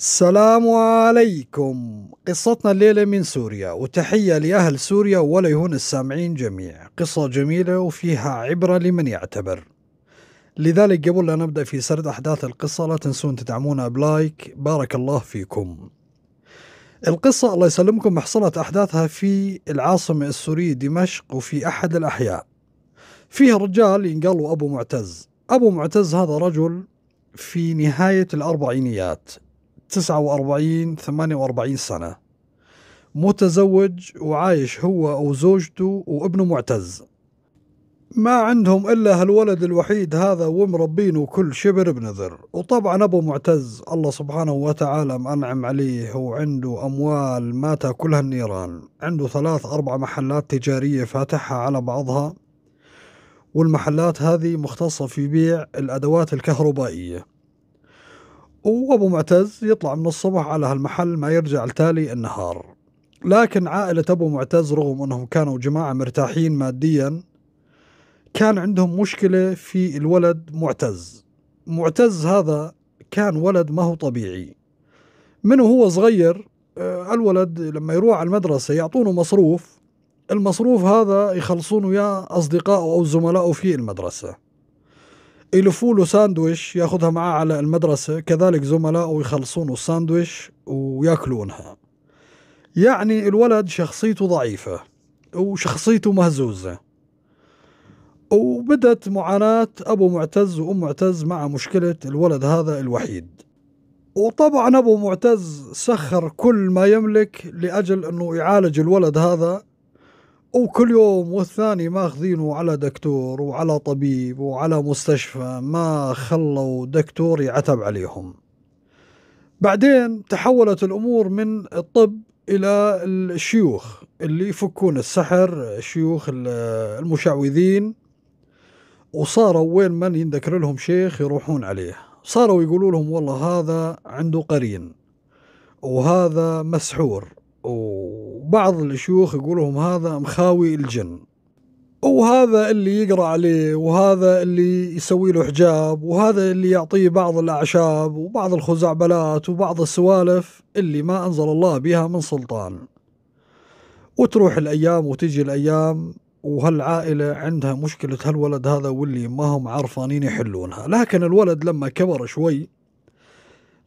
السلام عليكم قصتنا الليلة من سوريا وتحية لأهل سوريا وليهون السامعين جميع قصة جميلة وفيها عبرة لمن يعتبر لذلك قبل لا نبدأ في سرد أحداث القصة لا تنسون تدعمونا بلايك بارك الله فيكم القصة الله يسلمكم حصلت أحداثها في العاصمة السورية دمشق وفي أحد الأحياء فيها رجال ينقال أبو معتز أبو معتز هذا رجل في نهاية الأربعينيات 49 48 سنة متزوج وعايش هو وزوجته وابنه معتز ما عندهم إلا هالولد الوحيد هذا ومربينه كل شبر بنذر وطبعا أبو معتز الله سبحانه وتعالى أنعم عليه وعنده أموال ما تأكلها النيران عنده ثلاث أربع محلات تجارية فاتحها على بعضها والمحلات هذه مختصة في بيع الأدوات الكهربائية وابو معتز يطلع من الصبح على هالمحل ما يرجع لتالي النهار لكن عائلة ابو معتز رغم انهم كانوا جماعة مرتاحين ماديا كان عندهم مشكلة في الولد معتز معتز هذا كان ولد ما هو طبيعي من هو صغير آه، الولد لما يروح على المدرسة يعطونه مصروف المصروف هذا يخلصونه يا أصدقائه أو زملائه في المدرسة يلفوا له ساندويش ياخذها معاه على المدرسة كذلك زملائه يخلصونه الساندويش وياكلونها يعني الولد شخصيته ضعيفة وشخصيته مهزوزة وبدت معاناة أبو معتز وأم معتز مع مشكلة الولد هذا الوحيد وطبعا أبو معتز سخر كل ما يملك لأجل أنه يعالج الولد هذا وكل يوم والثاني ماخذينه على دكتور وعلى طبيب وعلى مستشفى ما خلوا دكتور يعتب عليهم بعدين تحولت الأمور من الطب إلى الشيوخ اللي يفكون السحر الشيوخ المشعوذين وصاروا وين من يندكر لهم شيخ يروحون عليه صاروا يقولوا لهم والله هذا عنده قرين وهذا مسحور وبعض الشيوخ يقولهم هذا مخاوي الجن وهذا اللي يقرأ عليه وهذا اللي يسوي له حجاب وهذا اللي يعطيه بعض الأعشاب وبعض الخزعبلات وبعض السوالف اللي ما أنزل الله بها من سلطان وتروح الأيام وتجي الأيام وهالعائلة عندها مشكلة هالولد هذا واللي ما هم عارفانين يحلونها لكن الولد لما كبر شوي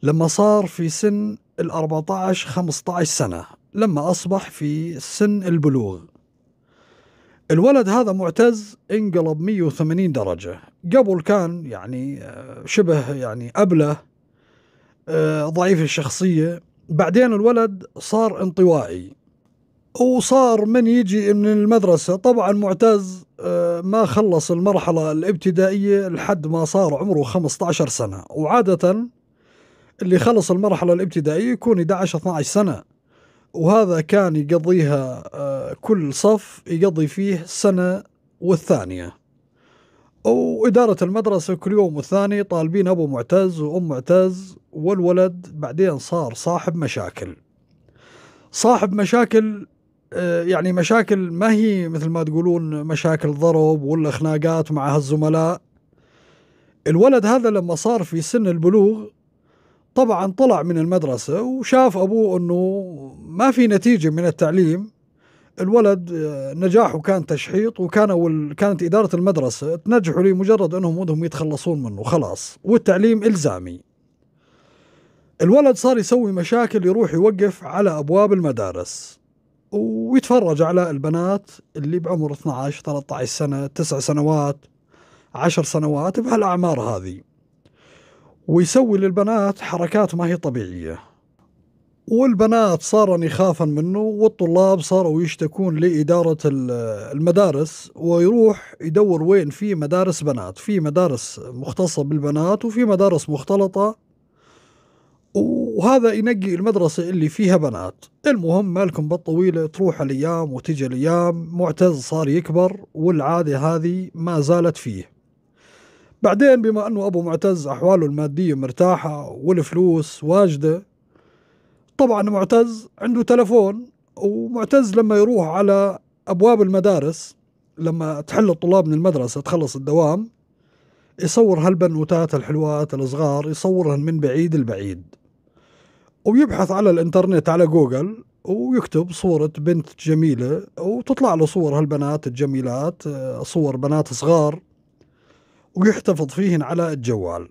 لما صار في سن ال 14 15 سنة لما أصبح في سن البلوغ الولد هذا معتز انقلب 180 درجة قبل كان يعني آه، شبه يعني أبله آه، ضعيف الشخصية بعدين الولد صار انطوائي وصار من يجي من المدرسة طبعا معتز آه، ما خلص المرحلة الابتدائية لحد ما صار عمره 15 سنة وعادة اللي خلص المرحلة الابتدائية يكون 11-12 سنة وهذا كان يقضيها آه، كل صف يقضي فيه سنة والثانية وإدارة المدرسة كل يوم والثاني طالبين أبو معتز وأم معتز والولد بعدين صار صاحب مشاكل صاحب مشاكل آه، يعني مشاكل ما هي مثل ما تقولون مشاكل ضرب ولا خناقات مع هالزملاء الولد هذا لما صار في سن البلوغ طبعا طلع من المدرسة وشاف أبوه أنه ما في نتيجة من التعليم الولد آه، نجاحه كان تشحيط وكانوا كانت إدارة المدرسة تنجحه لي مجرد أنهم ودهم يتخلصون منه خلاص والتعليم إلزامي الولد صار يسوي مشاكل يروح يوقف على أبواب المدارس ويتفرج على البنات اللي بعمر 12 13 سنة 9 سنوات 10 سنوات بهالأعمار هذه ويسوي للبنات حركات ما هي طبيعية والبنات صارن يخافن منه والطلاب صاروا يشتكون لإدارة المدارس ويروح يدور وين في مدارس بنات في مدارس مختصة بالبنات وفي مدارس مختلطة وهذا ينقي المدرسة اللي فيها بنات المهم مالكم بالطويلة تروح الأيام وتجي الأيام معتز صار يكبر والعادة هذه ما زالت فيه بعدين بما أنه أبو معتز أحواله المادية مرتاحة والفلوس واجدة طبعا معتز عنده تلفون ومعتز لما يروح على أبواب المدارس لما تحل الطلاب من المدرسة تخلص الدوام يصور هالبنوتات الحلوات الصغار يصورهن من بعيد البعيد ويبحث على الانترنت على جوجل ويكتب صورة بنت جميلة وتطلع له صور هالبنات الجميلات صور بنات صغار ويحتفظ فيهن على الجوال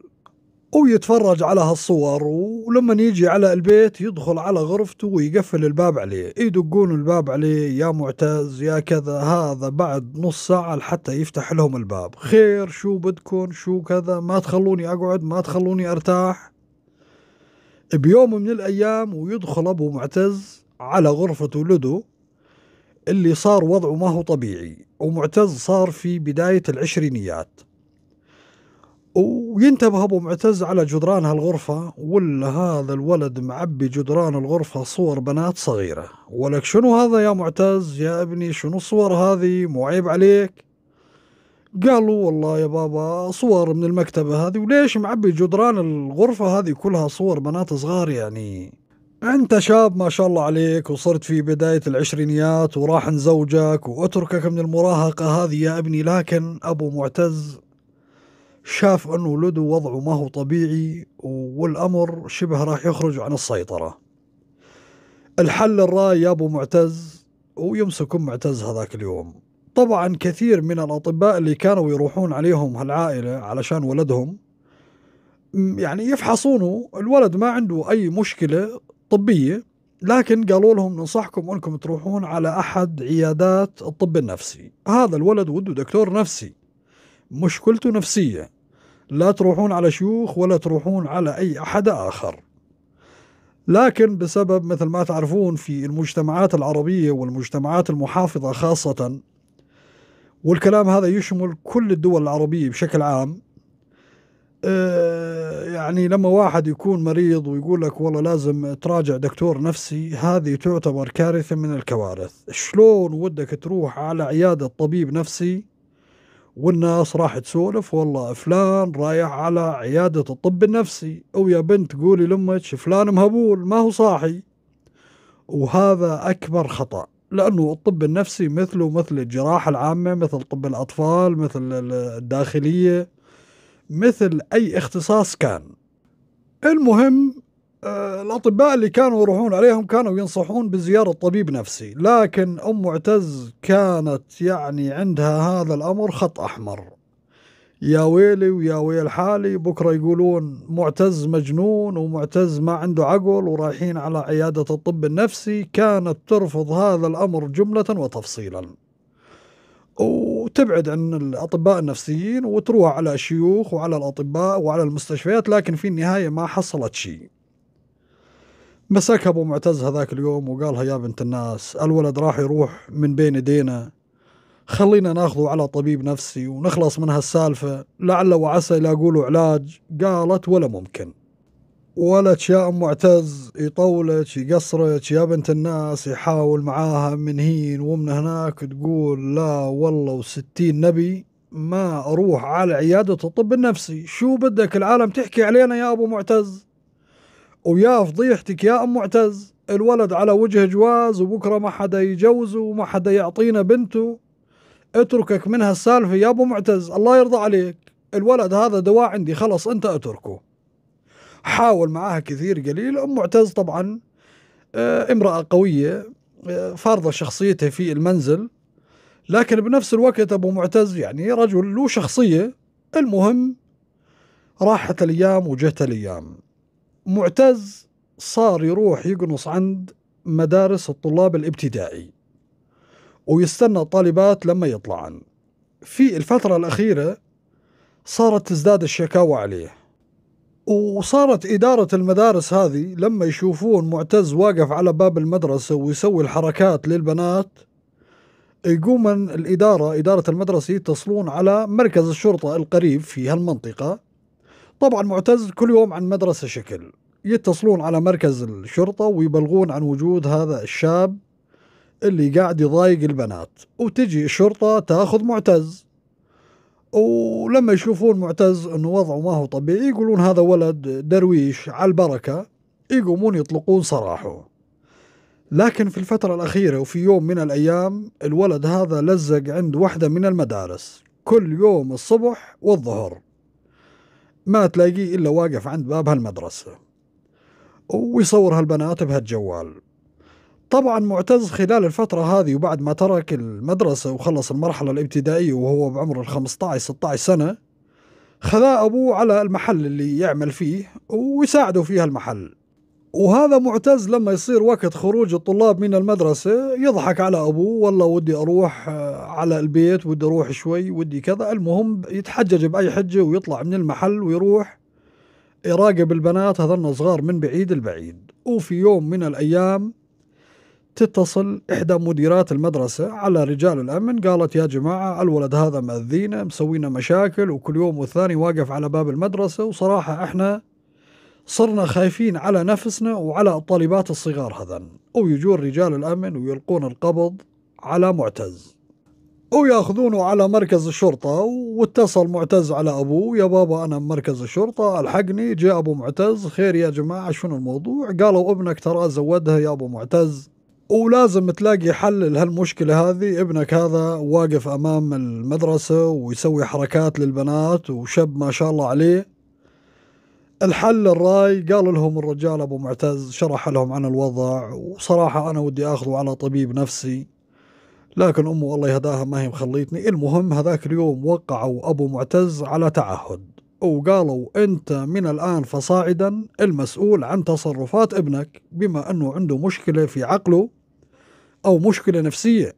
ويتفرج على هالصور ولما يجي على البيت يدخل على غرفته ويقفل الباب عليه يدقون الباب عليه يا معتز يا كذا هذا بعد نص ساعة حتى يفتح لهم الباب خير شو بدكم شو كذا ما تخلوني أقعد ما تخلوني أرتاح بيوم من الأيام ويدخل أبو معتز على غرفة ولده اللي صار وضعه ما هو طبيعي ومعتز صار في بداية العشرينيات وينتبه ابو معتز على جدران هالغرفة ولا هذا الولد معبي جدران الغرفة صور بنات صغيرة ولك شنو هذا يا معتز يا ابني شنو الصور هذه مو عيب عليك قالوا والله يا بابا صور من المكتبة هذه وليش معبي جدران الغرفة هذه كلها صور بنات صغار يعني انت شاب ما شاء الله عليك وصرت في بداية العشرينيات وراح نزوجك واتركك من المراهقة هذه يا ابني لكن ابو معتز شاف أن ولده وضعه ما هو طبيعي والأمر شبه راح يخرج عن السيطرة الحل الرأي يا أبو معتز ويمسك أم معتز هذاك اليوم طبعا كثير من الأطباء اللي كانوا يروحون عليهم هالعائلة علشان ولدهم يعني يفحصونه الولد ما عنده أي مشكلة طبية لكن قالوا لهم ننصحكم أنكم تروحون على أحد عيادات الطب النفسي هذا الولد وده دكتور نفسي مشكلته نفسية لا تروحون على شيوخ ولا تروحون على أي أحد آخر لكن بسبب مثل ما تعرفون في المجتمعات العربية والمجتمعات المحافظة خاصة والكلام هذا يشمل كل الدول العربية بشكل عام آه، يعني لما واحد يكون مريض ويقول لك والله لازم تراجع دكتور نفسي هذه تعتبر كارثة من الكوارث شلون ودك تروح على عيادة طبيب نفسي والناس راح تسولف والله فلان رايح على عيادة الطب النفسي أو يا بنت قولي لأمك فلان مهبول ما هو صاحي وهذا أكبر خطأ لأنه الطب النفسي مثله مثل الجراحة العامة مثل طب الأطفال مثل الداخلية مثل أي اختصاص كان المهم الأطباء اللي كانوا يروحون عليهم كانوا ينصحون بزيارة طبيب نفسي لكن أم معتز كانت يعني عندها هذا الأمر خط أحمر يا ويلي ويا ويل حالي بكرة يقولون معتز مجنون ومعتز ما عنده عقل ورايحين على عيادة الطب النفسي كانت ترفض هذا الأمر جملة وتفصيلا وتبعد عن الأطباء النفسيين وتروح على شيوخ وعلى الأطباء وعلى المستشفيات لكن في النهاية ما حصلت شيء مسكها ابو معتز هذاك اليوم وقالها يا بنت الناس الولد راح يروح من بين ايدينا خلينا ناخذه على طبيب نفسي ونخلص من هالسالفه لعل وعسى يلاقوا له علاج قالت ولا ممكن ولد يا ام معتز يطولك يقصرك يا بنت الناس يحاول معاها من هين ومن هناك تقول لا والله وستين نبي ما اروح على عياده الطب النفسي شو بدك العالم تحكي علينا يا ابو معتز ويا فضيحتك يا ام معتز الولد على وجه جواز وبكره ما حدا يجوزه وما حدا يعطينا بنته اتركك من هالسالفه يا ابو معتز الله يرضى عليك الولد هذا دواء عندي خلص انت اتركه حاول معاها كثير قليل ام معتز طبعا آه، امراه قويه آه، فارضه شخصيتها في المنزل لكن بنفس الوقت ابو معتز يعني رجل له شخصيه المهم راحت الايام وجت الايام معتز صار يروح يقنص عند مدارس الطلاب الابتدائي ويستنى الطالبات لما يطلعن في الفترة الأخيرة صارت تزداد الشكاوى عليه وصارت إدارة المدارس هذه لما يشوفون معتز واقف على باب المدرسة ويسوي الحركات للبنات يقوم الإدارة إدارة المدرسة يتصلون على مركز الشرطة القريب في هالمنطقة طبعا معتز كل يوم عن مدرسة شكل يتصلون على مركز الشرطة ويبلغون عن وجود هذا الشاب اللي قاعد يضايق البنات وتجي الشرطة تاخذ معتز ولما يشوفون معتز انه وضعه ما هو طبيعي يقولون هذا ولد درويش على البركة يقومون يطلقون سراحه لكن في الفترة الأخيرة وفي يوم من الأيام الولد هذا لزق عند واحدة من المدارس كل يوم الصبح والظهر ما تلاقيه إلا واقف عند باب هالمدرسة ويصور هالبنات بهالجوال طبعا معتز خلال الفترة هذه وبعد ما ترك المدرسة وخلص المرحلة الابتدائية وهو بعمر ال 15 16 سنة خذاه أبوه على المحل اللي يعمل فيه ويساعده في هالمحل وهذا معتز لما يصير وقت خروج الطلاب من المدرسة يضحك على أبوه والله ودي أروح آه، على البيت ودي أروح شوي ودي كذا المهم يتحجج بأي حجة ويطلع من المحل ويروح يراقب البنات هذن صغار من بعيد البعيد وفي يوم من الأيام تتصل إحدى مديرات المدرسة على رجال الأمن قالت يا جماعة الولد هذا مأذينا مسوينا مشاكل وكل يوم والثاني واقف على باب المدرسة وصراحة إحنا صرنا خايفين على نفسنا وعلى الطالبات الصغار هذن ويجون رجال الأمن ويلقون القبض على معتز وياخذونه على مركز الشرطة واتصل معتز على أبوه يا بابا أنا مركز الشرطة الحقني جاء أبو معتز خير يا جماعة شنو الموضوع قالوا ابنك ترى زودها يا أبو معتز ولازم تلاقي حل لهالمشكلة هذه ابنك هذا واقف أمام المدرسة ويسوي حركات للبنات وشب ما شاء الله عليه الحل الراي قال لهم الرجال ابو معتز شرح لهم عن الوضع وصراحه انا ودي اخذه على طبيب نفسي لكن امه الله يهداها ما هي مخليتني المهم هذاك اليوم وقعوا ابو معتز على تعهد وقالوا انت من الان فصاعدا المسؤول عن تصرفات ابنك بما انه عنده مشكله في عقله او مشكله نفسيه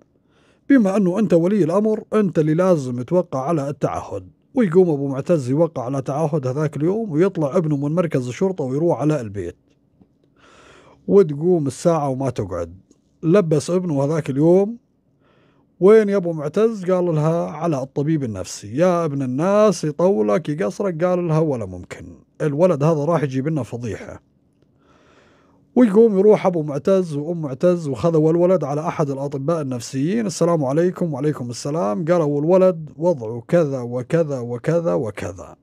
بما انه انت ولي الامر انت اللي لازم توقع على التعهد ويقوم أبو معتز يوقع على تعهد هذاك اليوم ويطلع ابنه من مركز الشرطة ويروح على البيت وتقوم الساعة وما تقعد لبس ابنه هذاك اليوم وين يا ابو معتز قال لها على الطبيب النفسي يا ابن الناس يطولك يقصرك قال لها ولا ممكن الولد هذا راح يجيب لنا فضيحه ويقوم يروح ابو معتز وام معتز وخذوا الولد على احد الاطباء النفسيين السلام عليكم وعليكم السلام قالوا الولد وضعه كذا وكذا وكذا وكذا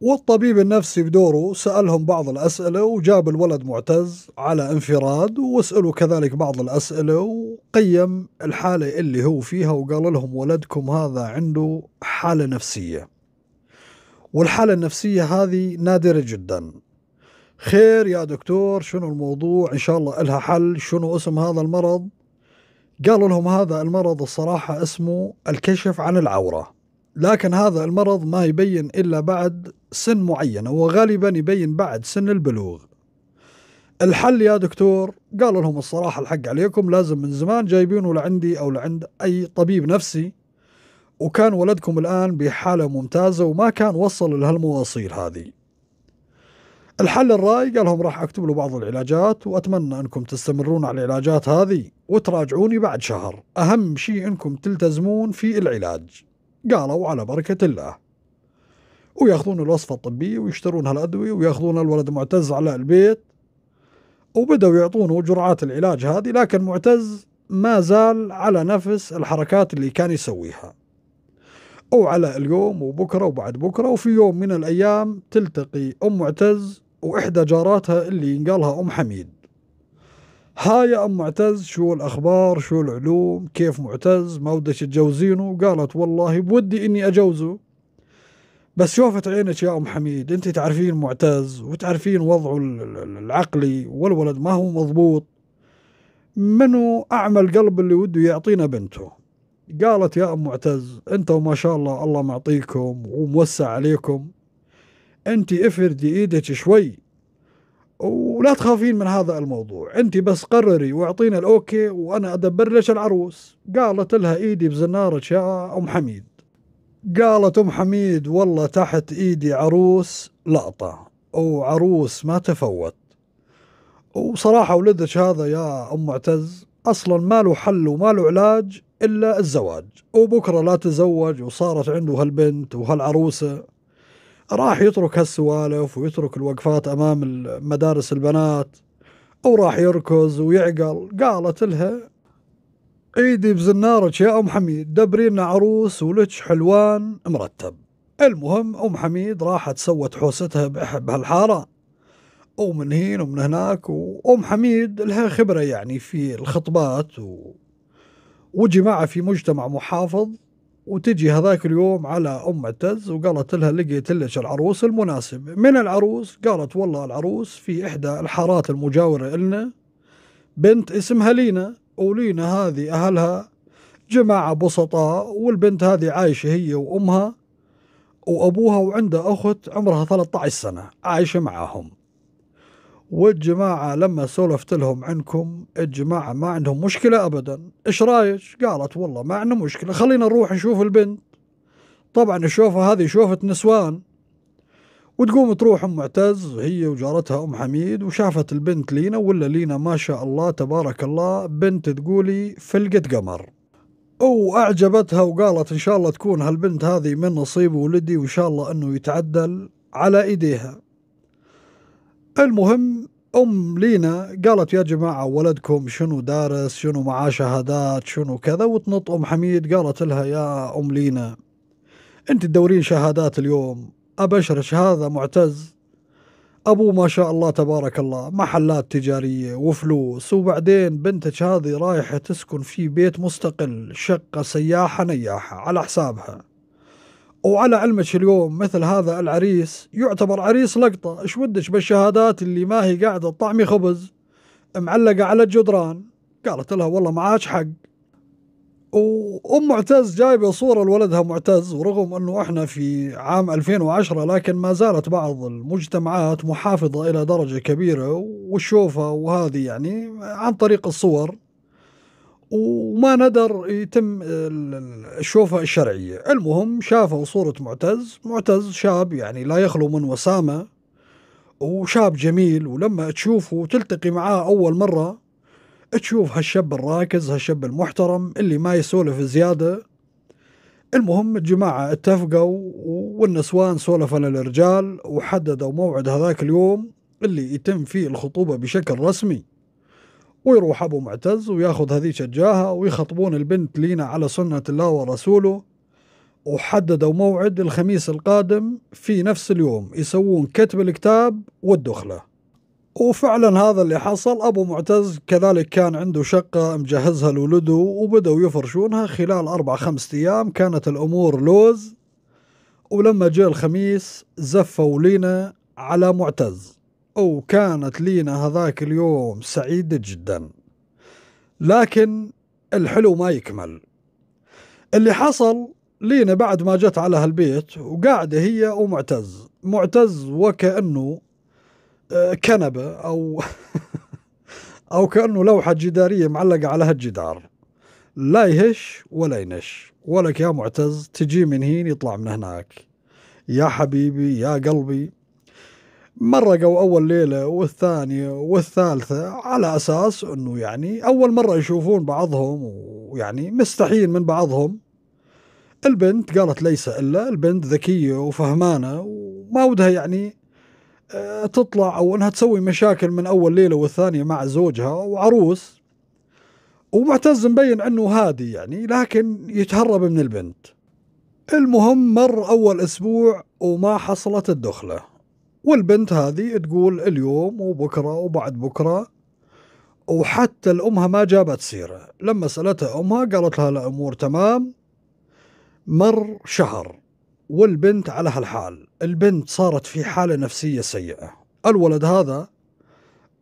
والطبيب النفسي بدوره سألهم بعض الأسئلة وجاب الولد معتز على انفراد وسألوا كذلك بعض الأسئلة وقيم الحالة اللي هو فيها وقال لهم ولدكم هذا عنده حالة نفسية والحالة النفسية هذه نادرة جداً خير يا دكتور شنو الموضوع إن شاء الله إلها حل شنو اسم هذا المرض قالوا لهم هذا المرض الصراحة اسمه الكشف عن العورة لكن هذا المرض ما يبين إلا بعد سن معينة وغالبا يبين بعد سن البلوغ الحل يا دكتور قالوا لهم الصراحة الحق عليكم لازم من زمان جايبينه لعندي أو لعند أي طبيب نفسي وكان ولدكم الآن بحالة ممتازة وما كان وصل لهالمواصيل هذه الحل الرائي قال لهم راح اكتب له بعض العلاجات واتمنى انكم تستمرون على العلاجات هذه وتراجعوني بعد شهر، اهم شيء انكم تلتزمون في العلاج. قالوا على بركه الله. وياخذون الوصفه الطبيه ويشترون هالادويه وياخذون الولد معتز على البيت وبدأوا يعطونه جرعات العلاج هذه لكن معتز ما زال على نفس الحركات اللي كان يسويها أو على اليوم وبكرة وبعد بكرة وفي يوم من الأيام تلتقي أم معتز وإحدى جاراتها اللي ينقالها أم حميد ها يا أم معتز شو الأخبار شو العلوم كيف معتز ما ودش تجوزينه قالت والله بودي إني أجوزه بس شوفت عينك يا أم حميد أنت تعرفين معتز وتعرفين وضعه العقلي والولد ما هو مضبوط منو أعمى القلب اللي وده يعطينا بنته قالت يا أم معتز أنت وما شاء الله الله معطيكم وموسع عليكم انت افردي ايدك شوي ولا تخافين من هذا الموضوع انت بس قرري واعطينا الاوكي وانا ادبر لك العروس قالت لها ايدي بزنارك يا ام حميد قالت ام حميد والله تحت ايدي عروس لقطه وعروس ما تفوت وصراحه ولدك هذا يا ام معتز اصلا ما له حل وما له علاج الا الزواج وبكره لا تزوج وصارت عنده هالبنت وهالعروسه راح يترك هالسوالف ويترك الوقفات امام مدارس البنات او راح يركز ويعقل قالت لها ايدي بزنارك يا ام حميد دبرينا عروس ولج حلوان مرتب المهم ام حميد راحت سوت حوستها بهالحاره ومن هين ومن هناك وام حميد لها خبره يعني في الخطبات و... وجماعه في مجتمع محافظ وتجي هذاك اليوم على ام التز وقالت لها لقيت لك العروس المناسب من العروس قالت والله العروس في احدى الحارات المجاوره لنا بنت اسمها لينا ولينا هذه اهلها جماعه بسطاء والبنت هذه عايشه هي وامها وابوها وعندها اخت عمرها 13 سنه عايشه معاهم والجماعة لما سولفت لهم عنكم الجماعة ما عندهم مشكلة أبدا إيش رايك قالت والله ما عندنا مشكلة خلينا نروح نشوف البنت طبعا الشوفة هذه شوفة نسوان وتقوم تروح ام معتز هي وجارتها ام حميد وشافت البنت لينا ولا لينا ما شاء الله تبارك الله بنت تقولي فلقة قمر واعجبتها وقالت ان شاء الله تكون هالبنت هذه من نصيب ولدي وان شاء الله انه يتعدل على ايديها المهم ام لينا قالت يا جماعه ولدكم شنو دارس شنو معاه شهادات شنو كذا وتنط ام حميد قالت لها يا ام لينا انت تدورين شهادات اليوم ابشرش هذا معتز ابوه ما شاء الله تبارك الله محلات تجاريه وفلوس وبعدين بنتك هذه رايحه تسكن في بيت مستقل شقه سياحه نياحه على حسابها وعلى علمك اليوم مثل هذا العريس يعتبر عريس لقطة ايش ودك بالشهادات اللي ما هي قاعدة طعمي خبز معلقة على الجدران قالت لها والله معاك حق وام معتز جايبه صوره لولدها معتز ورغم انه احنا في عام 2010 لكن ما زالت بعض المجتمعات محافظه الى درجه كبيره والشوفة وهذه يعني عن طريق الصور وما ندر يتم الشوفة الشرعية المهم شافوا صورة معتز معتز شاب يعني لا يخلو من وسامة وشاب جميل ولما تشوفه وتلتقي معاه أول مرة تشوف هالشاب الراكز هالشاب المحترم اللي ما يسولف زيادة المهم الجماعة اتفقوا والنسوان سولفوا للرجال وحددوا موعد هذاك اليوم اللي يتم فيه الخطوبة بشكل رسمي ويروح أبو معتز وياخذ هذيك الجاهة ويخطبون البنت لينا على سنة الله ورسوله وحددوا موعد الخميس القادم في نفس اليوم يسوون كتب الكتاب والدخلة وفعلا هذا اللي حصل أبو معتز كذلك كان عنده شقة مجهزها لولده وبدأوا يفرشونها خلال أربع خمسة أيام كانت الأمور لوز ولما جاء الخميس زفوا لينا على معتز وكانت لينا هذاك اليوم سعيدة جدا لكن الحلو ما يكمل اللي حصل لينا بعد ما جت على هالبيت وقاعدة هي ومعتز معتز وكأنه آه، كنبة أو أو كأنه لوحة جدارية معلقة على هالجدار لا يهش ولا ينش ولك يا معتز تجي من هين يطلع من هناك يا حبيبي يا قلبي مرقوا أول ليلة والثانية والثالثة على أساس أنه يعني أول مرة يشوفون بعضهم ويعني مستحيين من بعضهم البنت قالت ليس إلا البنت ذكية وفهمانة وما ودها يعني آه، تطلع أو أنها تسوي مشاكل من أول ليلة والثانية مع زوجها وعروس ومعتز مبين أنه هادي يعني لكن يتهرب من البنت المهم مر أول أسبوع وما حصلت الدخلة والبنت هذه تقول اليوم وبكرة وبعد بكرة وحتى الأمها ما جابت سيرة لما سألتها أمها قالت لها الأمور تمام مر شهر والبنت على هالحال البنت صارت في حالة نفسية سيئة الولد هذا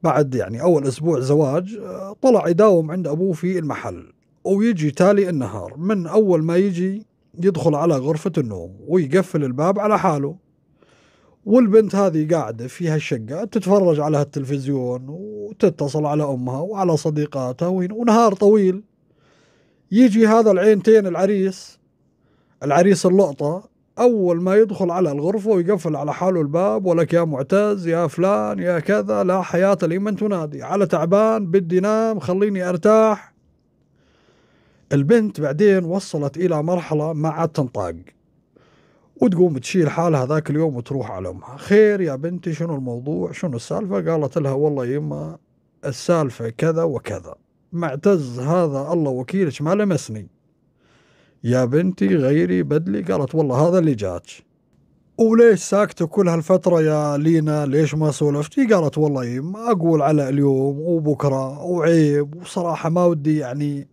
بعد يعني أول أسبوع زواج طلع يداوم عند أبوه في المحل ويجي تالي النهار من أول ما يجي يدخل على غرفة النوم ويقفل الباب على حاله والبنت هذه قاعدة في هالشقة تتفرج على هالتلفزيون وتتصل على أمها وعلى صديقاتها ونهار طويل يجي هذا العينتين العريس العريس اللقطة أول ما يدخل على الغرفة ويقفل على حاله الباب ولك يا معتز يا فلان يا كذا لا حياة لي من تنادي على تعبان بدي نام خليني أرتاح البنت بعدين وصلت إلى مرحلة ما عاد تنطاق وتقوم تشيل حالها ذاك اليوم وتروح على امها خير يا بنتي شنو الموضوع شنو السالفه قالت لها والله يما السالفه كذا وكذا معتز هذا الله وكيلك ما لمسني يا بنتي غيري بدلي قالت والله هذا اللي جاك وليش ساكتة كل هالفترة يا لينا ليش ما سولفتي قالت والله يما أقول على اليوم وبكرة وعيب وصراحة ما ودي يعني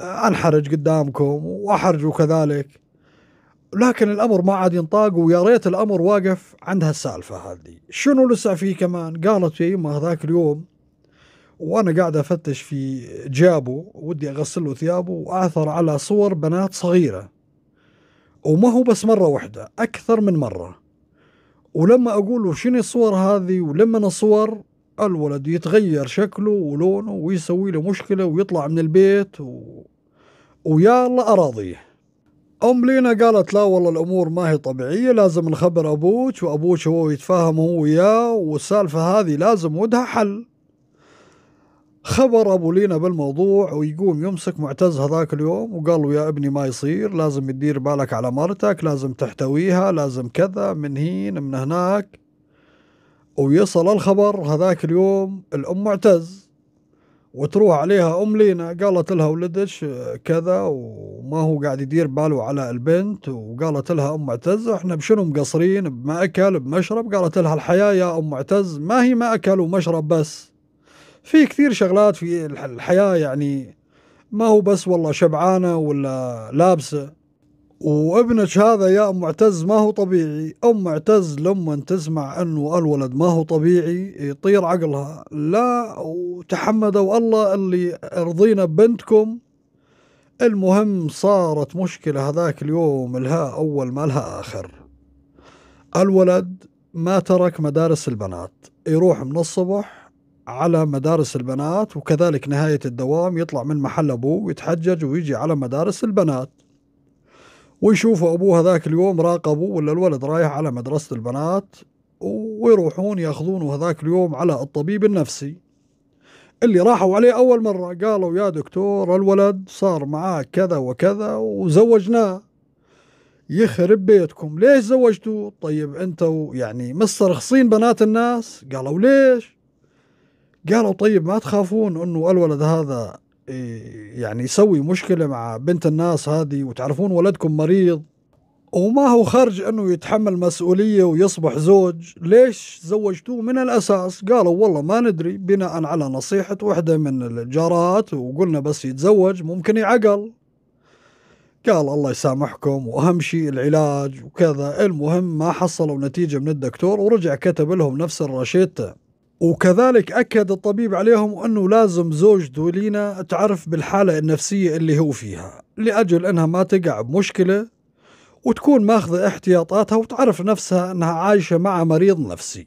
أنحرج قدامكم وأحرجه كذلك لكن الامر ما عاد ينطاق ويا ريت الامر واقف عند هالسالفه هذه شنو لسه فيه كمان قالت في ما ذاك اليوم وانا قاعد افتش في جابه ودي اغسل له ثيابه واعثر على صور بنات صغيره وما هو بس مره واحده اكثر من مره ولما اقول له شنو الصور هذه ولما الصور الولد يتغير شكله ولونه ويسوي له مشكله ويطلع من البيت و... ويا الله اراضيه أم لينا قالت لا والله الأمور ما هي طبيعية لازم نخبر أبوك وأبوك هو يتفاهم هو وياه والسالفة هذه لازم ودها حل خبر أبو لينا بالموضوع ويقوم يمسك معتز هذاك اليوم وقال له يا ابني ما يصير لازم تدير بالك على مرتك لازم تحتويها لازم كذا من هين من هناك ويصل الخبر هذاك اليوم الأم معتز وتروح عليها ام لينا قالت لها ولدش كذا وما هو قاعد يدير باله على البنت وقالت لها ام معتز احنا بشنو مقصرين بما أكل بمشرب قالت لها الحياه يا ام معتز ما هي ما أكل ومشرب بس في كثير شغلات في الحياه يعني ما هو بس والله شبعانه ولا لابسه وابنك هذا يا ام معتز ما هو طبيعي ام معتز لما تسمع انه الولد ما هو طبيعي يطير عقلها لا وتحمدوا الله اللي رضينا ببنتكم المهم صارت مشكلة هذاك اليوم لها أول ما لها آخر الولد ما ترك مدارس البنات يروح من الصبح على مدارس البنات وكذلك نهاية الدوام يطلع من محل أبوه ويتحجج ويجي على مدارس البنات ويشوفوا أبوه هذاك اليوم راقبوا ولا الولد رايح على مدرسة البنات ويروحون ياخذونه هذاك اليوم على الطبيب النفسي اللي راحوا عليه أول مرة قالوا يا دكتور الولد صار معاه كذا وكذا وزوجناه يخرب بيتكم ليش زوجتوه طيب انتوا يعني مسترخصين بنات الناس قالوا ليش قالوا طيب ما تخافون انه الولد هذا يعني يسوي مشكله مع بنت الناس هذه وتعرفون ولدكم مريض وما هو خرج انه يتحمل مسؤوليه ويصبح زوج ليش زوجتوه من الاساس قالوا والله ما ندري بناء على نصيحه واحده من الجارات وقلنا بس يتزوج ممكن يعقل قال الله يسامحكم واهم شيء العلاج وكذا المهم ما حصلوا نتيجه من الدكتور ورجع كتب لهم نفس الرشيدته وكذلك أكد الطبيب عليهم أنه لازم زوج دولينا تعرف بالحالة النفسية اللي هو فيها لأجل أنها ما تقع بمشكلة وتكون ماخذة احتياطاتها وتعرف نفسها أنها عايشة مع مريض نفسي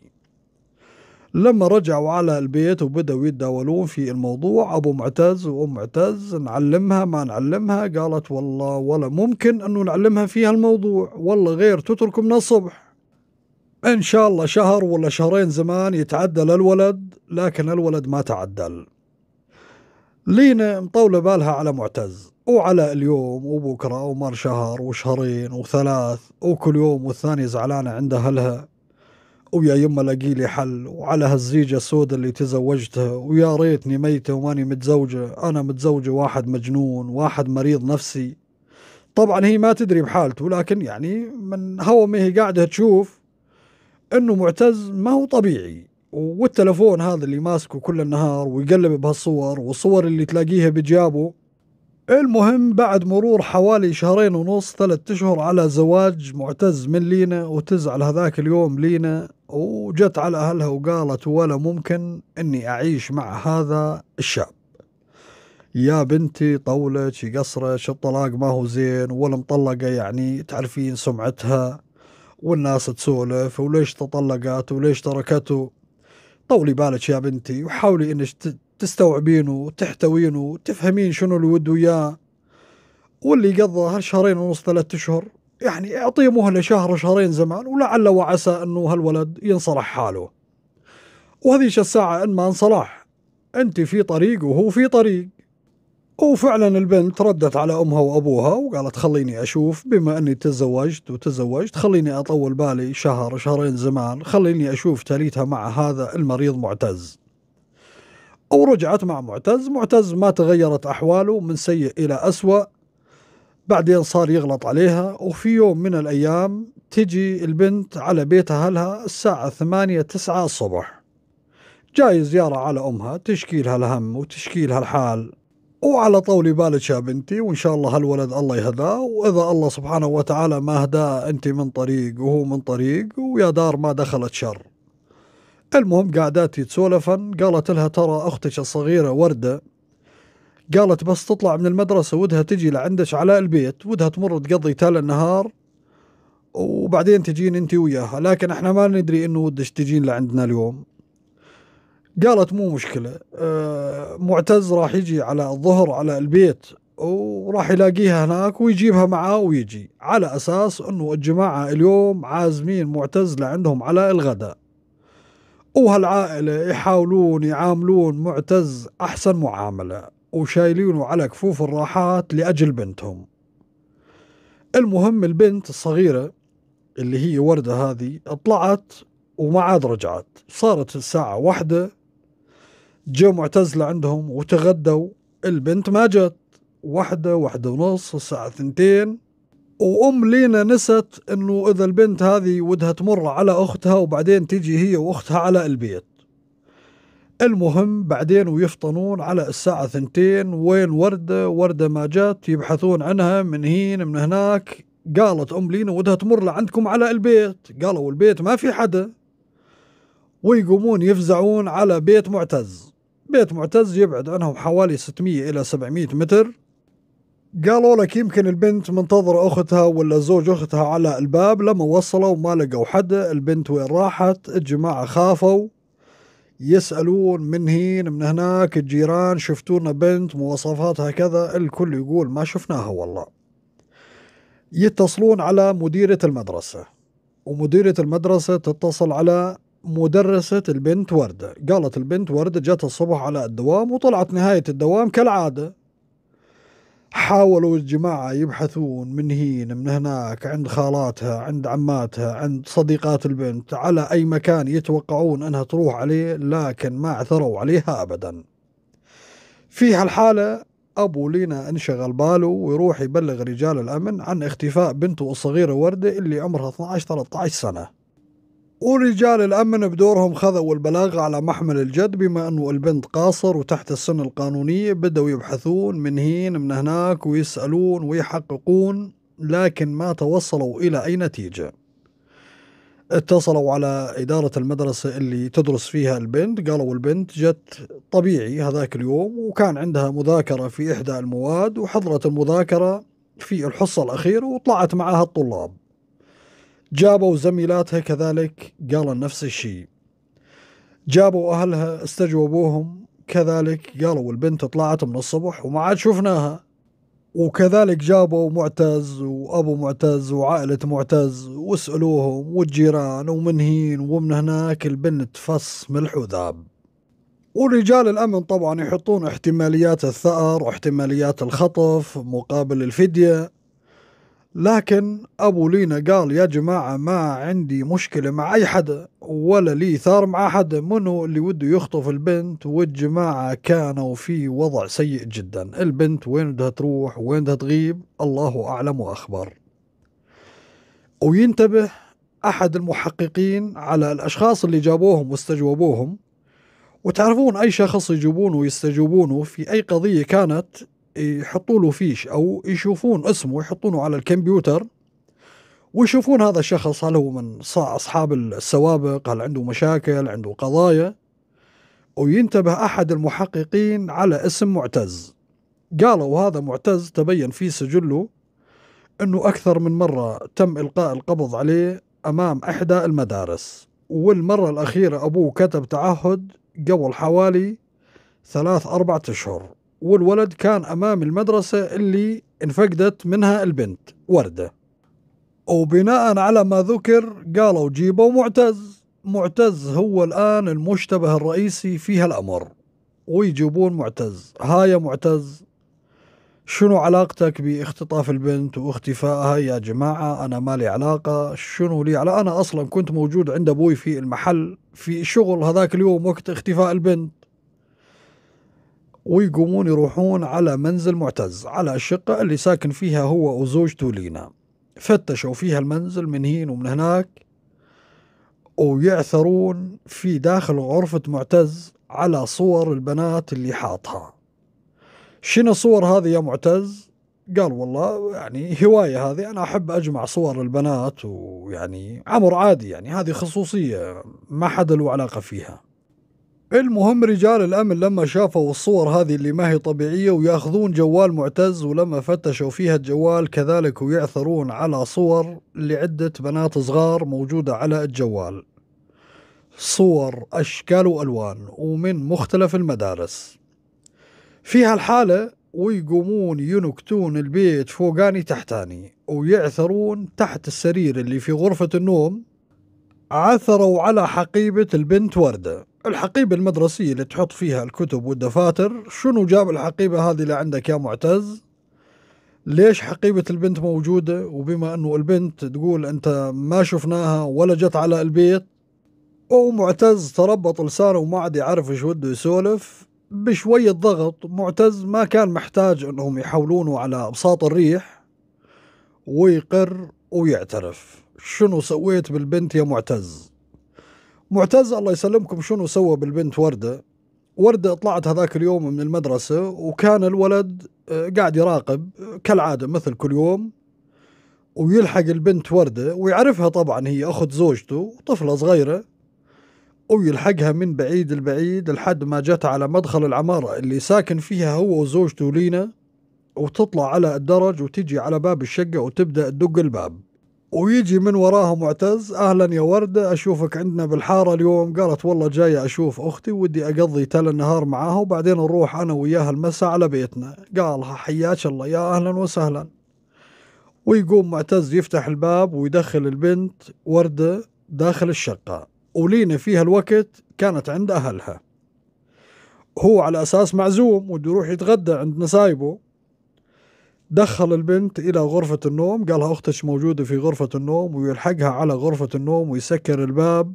لما رجعوا على البيت وبدأوا يتداولون في الموضوع أبو معتز وأم معتز نعلمها ما نعلمها قالت والله ولا ممكن أنه نعلمها فيها الموضوع والله غير تترك من الصبح إن شاء الله شهر ولا شهرين زمان يتعدل الولد لكن الولد ما تعدل لينا مطولة بالها على معتز وعلى اليوم وبكرة ومر شهر وشهرين وثلاث وكل يوم والثاني زعلانة عند أهلها ويا يما لقي لي حل وعلى هالزيجة السوداء اللي تزوجتها ويا ريتني ميتة وماني متزوجة أنا متزوجة واحد مجنون واحد مريض نفسي طبعا هي ما تدري بحالته لكن يعني من هو ما هي قاعدة تشوف انه معتز ما هو طبيعي والتلفون هذا اللي ماسكه كل النهار ويقلب بهالصور والصور اللي تلاقيها بجيابه المهم بعد مرور حوالي شهرين ونص ثلاث اشهر على زواج معتز من لينا وتزعل هذاك اليوم لينا وجت على اهلها وقالت ولا ممكن اني اعيش مع هذا الشاب يا بنتي طولك قصرك الطلاق ما هو زين ولا مطلقه يعني تعرفين سمعتها والناس تسولف وليش تطلقت وليش تركته طولي بالك يا بنتي وحاولي انك تستوعبينه وتحتوينه وتفهمين شنو اللي وده اياه واللي قضى هالشهرين ونص ثلاثة اشهر يعني اعطيه مهله شهر شهرين زمان ولعل وعسى انه هالولد ينصلح حاله. وهذه الساعه ان ما انصلح انت في طريق وهو في طريق وفعلا البنت ردت على امها وابوها وقالت خليني اشوف بما اني تزوجت وتزوجت خليني اطول بالي شهر شهرين زمان خليني اشوف تاليتها مع هذا المريض معتز ورجعت مع معتز معتز ما تغيرت أحواله من سيء إلى اسوء. بعدين صار يغلط عليها وفي يوم من الأيام تجي البنت على بيت أهلها الساعة ثمانية تسعة الصبح جاي زيارة على أمها تشكي لها الهم وتشكي لها الحال وعلى طول بالك يا بنتي وان شاء الله هالولد الله يهداه واذا الله سبحانه وتعالى ما هداه انت من طريق وهو من طريق ويا دار ما دخلت شر المهم قعدات يتسولفن قالت لها ترى اختك الصغيره ورده قالت بس تطلع من المدرسه ودها تجي لعندك على البيت ودها تمر تقضي تال النهار وبعدين تجين انت وياها لكن احنا ما ندري انه ودك تجين لعندنا اليوم قالت مو مشكلة آه، معتز راح يجي على الظهر على البيت وراح يلاقيها هناك ويجيبها معاه ويجي على أساس أنه الجماعة اليوم عازمين معتز لعندهم على الغداء وهالعائلة يحاولون يعاملون معتز أحسن معاملة وشايلينه على كفوف الراحات لأجل بنتهم المهم البنت الصغيرة اللي هي وردة هذه طلعت وما عاد رجعت صارت الساعة واحدة جو معتزلة عندهم وتغدوا البنت ما جت واحدة واحدة ونص الساعة ثنتين وأم لينا نست أنه إذا البنت هذه ودها تمر على أختها وبعدين تجي هي وأختها على البيت المهم بعدين ويفطنون على الساعة ثنتين وين وردة وردة ما جت يبحثون عنها من هين من هناك قالت أم لينا ودها تمر لعندكم على البيت قالوا البيت ما في حدا ويقومون يفزعون على بيت معتز بيت معتز يبعد عنهم حوالي 600 إلى 700 متر قالوا لك يمكن البنت منتظرة أختها ولا زوج أختها على الباب لما وصلوا ما لقوا حد البنت وين راحت الجماعة خافوا يسألون من هين من هناك الجيران شفتونا بنت مواصفاتها كذا الكل يقول ما شفناها والله يتصلون على مديرة المدرسة ومديرة المدرسة تتصل على مدرسة البنت وردة قالت البنت وردة جت الصبح على الدوام وطلعت نهاية الدوام كالعادة حاولوا الجماعة يبحثون من هنا من هناك عند خالاتها عند عماتها عند صديقات البنت على أي مكان يتوقعون أنها تروح عليه لكن ما عثروا عليها أبدا في هالحالة أبو لينا انشغل باله ويروح يبلغ رجال الأمن عن اختفاء بنته الصغيرة وردة اللي عمرها 12-13 سنة ورجال الأمن بدورهم خذوا البلاغ على محمل الجد بما أنه البنت قاصر وتحت السن القانونية بدأوا يبحثون من هين من هناك ويسألون ويحققون لكن ما توصلوا إلى أي نتيجة اتصلوا على إدارة المدرسة اللي تدرس فيها البنت قالوا البنت جت طبيعي هذاك اليوم وكان عندها مذاكرة في إحدى المواد وحضرت المذاكرة في الحصة الأخيرة وطلعت معها الطلاب جابوا زميلاتها كذلك قالوا نفس الشيء جابوا أهلها استجوبوهم كذلك قالوا البنت طلعت من الصبح وما عاد شفناها وكذلك جابوا معتز وأبو معتز وعائلة معتز واسألوهم والجيران ومن هين ومن هناك البنت فص ملح وذاب ورجال الأمن طبعا يحطون احتماليات الثأر واحتماليات الخطف مقابل الفدية لكن ابو لينا قال يا جماعه ما عندي مشكله مع اي حدا ولا لي ثار مع حدا منو اللي وده يخطف البنت والجماعه كانوا في وضع سيء جدا البنت وين بدها تروح وين بدها تغيب الله اعلم واخبر وينتبه احد المحققين على الاشخاص اللي جابوهم واستجوبوهم وتعرفون اي شخص يجيبونه ويستجوبونه في اي قضيه كانت يحطوا له فيش او يشوفون اسمه يحطونه على الكمبيوتر ويشوفون هذا الشخص هل هو من اصحاب السوابق هل عنده مشاكل عنده قضايا وينتبه احد المحققين على اسم معتز قالوا هذا معتز تبين في سجله انه اكثر من مره تم القاء القبض عليه امام احدى المدارس والمره الاخيره ابوه كتب تعهد قبل حوالي ثلاث اربعة اشهر والولد كان أمام المدرسة اللي انفقدت منها البنت وردة وبناء على ما ذكر قالوا جيبوا معتز معتز هو الآن المشتبه الرئيسي في هالأمر ويجيبون معتز هاي معتز شنو علاقتك باختطاف البنت واختفائها يا جماعة أنا ما لي علاقة شنو لي على أنا أصلا كنت موجود عند أبوي في المحل في شغل هذاك اليوم وقت اختفاء البنت ويقومون يروحون على منزل معتز على الشقة اللي ساكن فيها هو وزوجته لينا فتشوا فيها المنزل من هين ومن هناك ويعثرون في داخل غرفة معتز على صور البنات اللي حاطها شنو الصور هذه يا معتز قال والله يعني هواية هذه أنا أحب أجمع صور البنات ويعني عمر عادي يعني هذه خصوصية ما حدا له علاقة فيها المهم رجال الأمن لما شافوا الصور هذه اللي ما هي طبيعية وياخذون جوال معتز ولما فتشوا فيها الجوال كذلك ويعثرون على صور لعدة بنات صغار موجودة على الجوال صور أشكال وألوان ومن مختلف المدارس في هالحالة ويقومون ينكتون البيت فوقاني تحتاني ويعثرون تحت السرير اللي في غرفة النوم عثروا على حقيبة البنت وردة الحقيبة المدرسية اللي تحط فيها الكتب والدفاتر شنو جاب الحقيبة هذه لعندك يا معتز ليش حقيبة البنت موجودة وبما أنه البنت تقول أنت ما شفناها ولا جت على البيت ومعتز تربط لسانه وما عاد يعرف شو بده يسولف بشوية ضغط معتز ما كان محتاج انهم يحولونه على بساط الريح ويقر ويعترف شنو سويت بالبنت يا معتز معتز الله يسلمكم شنو سوى بالبنت وردة وردة طلعت هذاك اليوم من المدرسة وكان الولد آه، قاعد يراقب آه، كالعادة مثل كل يوم ويلحق البنت وردة ويعرفها طبعا هي أخت زوجته وطفلة صغيرة ويلحقها من بعيد البعيد لحد ما جت على مدخل العمارة اللي ساكن فيها هو وزوجته لينا وتطلع على الدرج وتجي على باب الشقة وتبدأ تدق الباب ويجي من وراها معتز اهلا يا ورده اشوفك عندنا بالحاره اليوم قالت والله جايه اشوف اختي ودي اقضي تل النهار معاها وبعدين نروح انا وياها المساء على بيتنا قالها حياك الله يا اهلا وسهلا ويقوم معتز يفتح الباب ويدخل البنت ورده داخل الشقه ولينا فيها الوقت كانت عند اهلها هو على اساس معزوم ودي يروح يتغدى عند نسايبه دخل البنت إلى غرفة النوم قالها أختك موجودة في غرفة النوم ويلحقها على غرفة النوم ويسكر الباب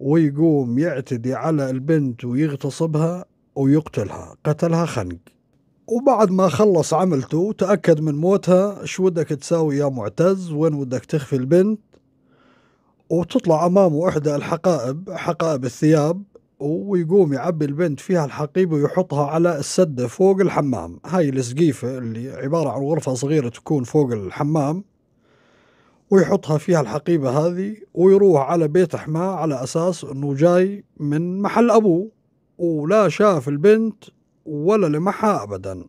ويقوم يعتدي على البنت ويغتصبها ويقتلها قتلها خنق وبعد ما خلص عملته تأكد من موتها شو ودك تساوي يا معتز وين ودك تخفي البنت وتطلع أمامه إحدى الحقائب حقائب الثياب ويقوم يعبي البنت فيها الحقيبة ويحطها على السدة فوق الحمام هاي السقيفة اللي عبارة عن غرفة صغيرة تكون فوق الحمام ويحطها فيها الحقيبة هذه ويروح على بيت حماه على أساس أنه جاي من محل أبوه ولا شاف البنت ولا لمحها أبدا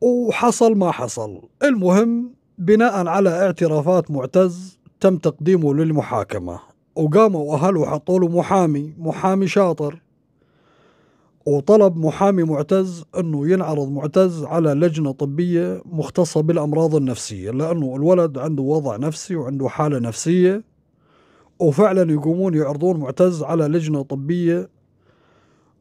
وحصل ما حصل المهم بناء على اعترافات معتز تم تقديمه للمحاكمة وقاموا أهله وحطوا له محامي محامي شاطر وطلب محامي معتز أنه ينعرض معتز على لجنة طبية مختصة بالأمراض النفسية لأنه الولد عنده وضع نفسي وعنده حالة نفسية وفعلا يقومون يعرضون معتز على لجنة طبية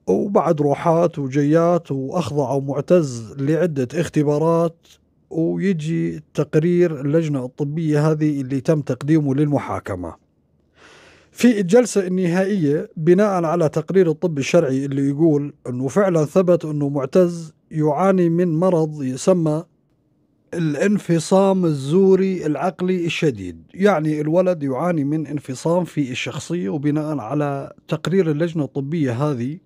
وبعد روحات وجيات وأخضعوا معتز لعدة اختبارات ويجي تقرير اللجنة الطبية هذه اللي تم تقديمه للمحاكمة في الجلسة النهائية بناء على تقرير الطب الشرعي اللي يقول أنه فعلا ثبت أنه معتز يعاني من مرض يسمى الانفصام الزوري العقلي الشديد يعني الولد يعاني من انفصام في الشخصية وبناء على تقرير اللجنة الطبية هذه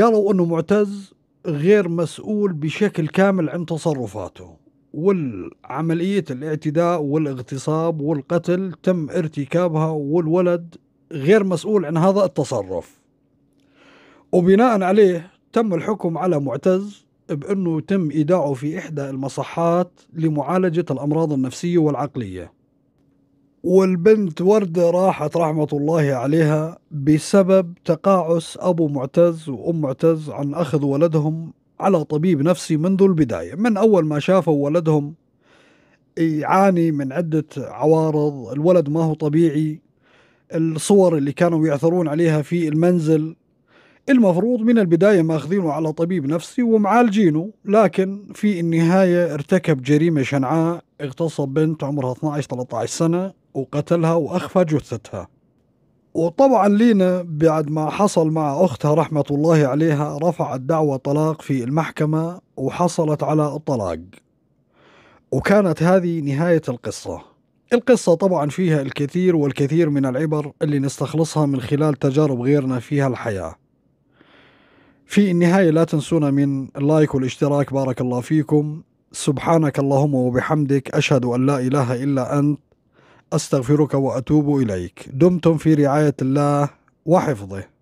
قالوا أنه معتز غير مسؤول بشكل كامل عن تصرفاته والعملية الاعتداء والاغتصاب والقتل تم ارتكابها والولد غير مسؤول عن هذا التصرف وبناء عليه تم الحكم على معتز بأنه تم إيداعه في إحدى المصحات لمعالجة الأمراض النفسية والعقلية والبنت وردة راحت رحمة الله عليها بسبب تقاعس أبو معتز وأم معتز عن أخذ ولدهم على طبيب نفسي منذ البداية من أول ما شافوا ولدهم يعاني من عدة عوارض الولد ما هو طبيعي الصور اللي كانوا يعثرون عليها في المنزل المفروض من البداية ماخذينه على طبيب نفسي ومعالجينه لكن في النهاية ارتكب جريمة شنعاء اغتصب بنت عمرها 12-13 سنة وقتلها وأخفى جثتها وطبعا لينا بعد ما حصل مع أختها رحمة الله عليها رفعت دعوة طلاق في المحكمة وحصلت على الطلاق وكانت هذه نهاية القصة القصة طبعا فيها الكثير والكثير من العبر اللي نستخلصها من خلال تجارب غيرنا فيها الحياة في النهاية لا تنسونا من اللايك والاشتراك بارك الله فيكم سبحانك اللهم وبحمدك أشهد أن لا إله إلا أنت أستغفرك وأتوب إليك دمتم في رعاية الله وحفظه